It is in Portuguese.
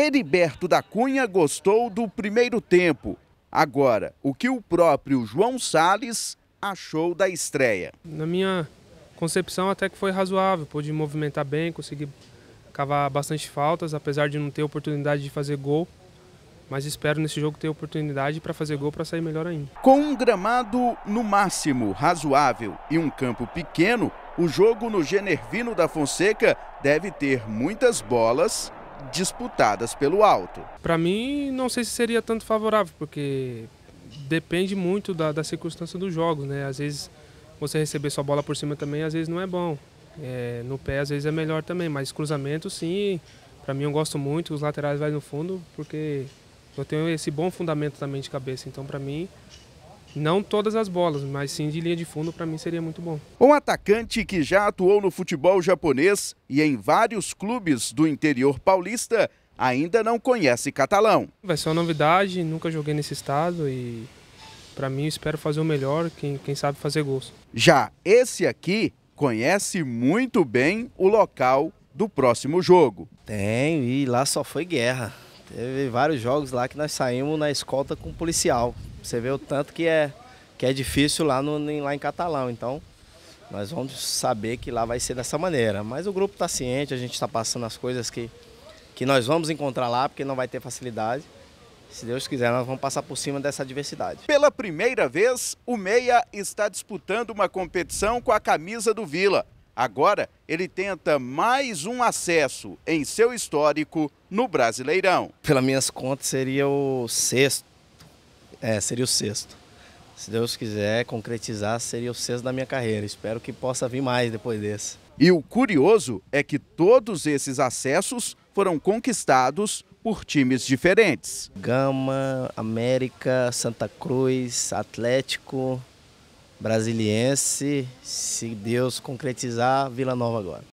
Heriberto da Cunha gostou do primeiro tempo. Agora, o que o próprio João Sales achou da estreia? Na minha concepção até que foi razoável, pude movimentar bem, consegui cavar bastante faltas, apesar de não ter oportunidade de fazer gol. Mas espero nesse jogo ter oportunidade para fazer gol para sair melhor ainda. Com um gramado no máximo razoável e um campo pequeno, o jogo no Genervino da Fonseca deve ter muitas bolas disputadas pelo alto. Para mim, não sei se seria tanto favorável, porque depende muito da, da circunstância do jogo, né? Às vezes você receber sua bola por cima também, às vezes não é bom. É, no pé, às vezes é melhor também, mas cruzamento, sim, para mim eu gosto muito, os laterais vai no fundo, porque eu tenho esse bom fundamento também de cabeça, então para mim não todas as bolas, mas sim de linha de fundo para mim seria muito bom. Um atacante que já atuou no futebol japonês e em vários clubes do interior paulista ainda não conhece catalão. Vai ser uma novidade, nunca joguei nesse estado e para mim espero fazer o melhor, quem, quem sabe fazer gols. Já esse aqui conhece muito bem o local do próximo jogo. Tenho, e lá só foi guerra. Teve vários jogos lá que nós saímos na escolta com policial. Você vê o tanto que é, que é difícil lá, no, lá em Catalão. Então, nós vamos saber que lá vai ser dessa maneira. Mas o grupo está ciente, a gente está passando as coisas que, que nós vamos encontrar lá, porque não vai ter facilidade. Se Deus quiser, nós vamos passar por cima dessa adversidade. Pela primeira vez, o Meia está disputando uma competição com a camisa do Vila. Agora ele tenta mais um acesso em seu histórico no Brasileirão. Pelas minhas contas, seria o sexto. É, seria o sexto. Se Deus quiser concretizar, seria o sexto da minha carreira. Espero que possa vir mais depois desse. E o curioso é que todos esses acessos foram conquistados por times diferentes. Gama, América, Santa Cruz, Atlético, Brasiliense, se Deus concretizar, Vila Nova agora.